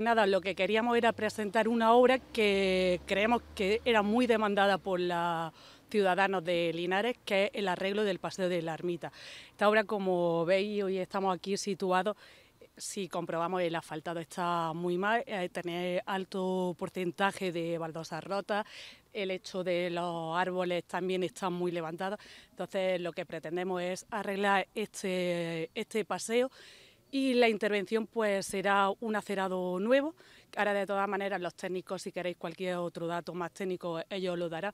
nada, lo que queríamos era presentar una obra que creemos que era muy demandada por la ciudadanos de Linares, que es el arreglo del Paseo de la Ermita. Esta obra, como veis, hoy estamos aquí situados, si comprobamos el asfaltado está muy mal, eh, tiene alto porcentaje de baldosas rotas, el hecho de los árboles también está muy levantado, entonces lo que pretendemos es arreglar este, este paseo y la intervención pues será un acerado nuevo. Ahora de todas maneras los técnicos, si queréis cualquier otro dato más técnico, ellos lo darán.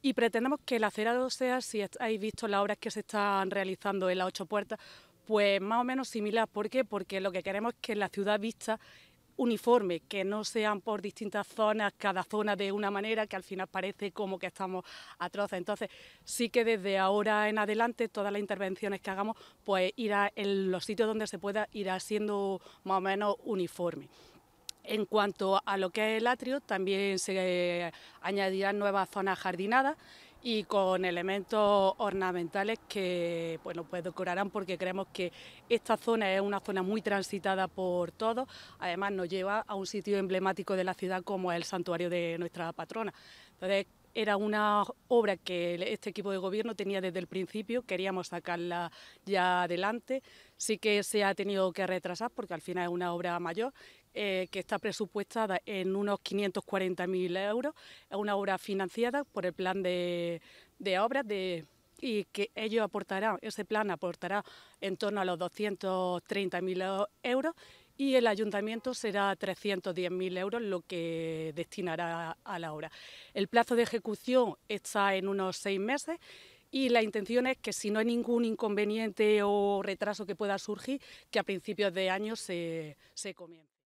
Y pretendemos que el acerado sea, si habéis visto las obras que se están realizando en las ocho puertas, pues más o menos similar. ¿Por qué? Porque lo que queremos es que la ciudad vista uniforme, que no sean por distintas zonas, cada zona de una manera, que al final parece como que estamos trozos... Entonces, sí que desde ahora en adelante, todas las intervenciones que hagamos, pues irá en los sitios donde se pueda, irá siendo más o menos uniforme. En cuanto a lo que es el atrio, también se añadirán nuevas zonas jardinadas y con elementos ornamentales que bueno, pues decorarán porque creemos que esta zona es una zona muy transitada por todos, además nos lleva a un sitio emblemático de la ciudad como es el santuario de nuestra patrona. Entonces era una obra que este equipo de gobierno tenía desde el principio, queríamos sacarla ya adelante. Sí que se ha tenido que retrasar porque al final es una obra mayor eh, que está presupuestada en unos 540.000 euros. Es una obra financiada por el plan de, obras y que ello aportará ese plan aportará en torno a los 230.000 euros y el ayuntamiento será 310.000 euros lo que destinará a la obra. El plazo de ejecución está en unos seis meses y la intención es que si no hay ningún inconveniente o retraso que pueda surgir, que a principios de año se, se comience.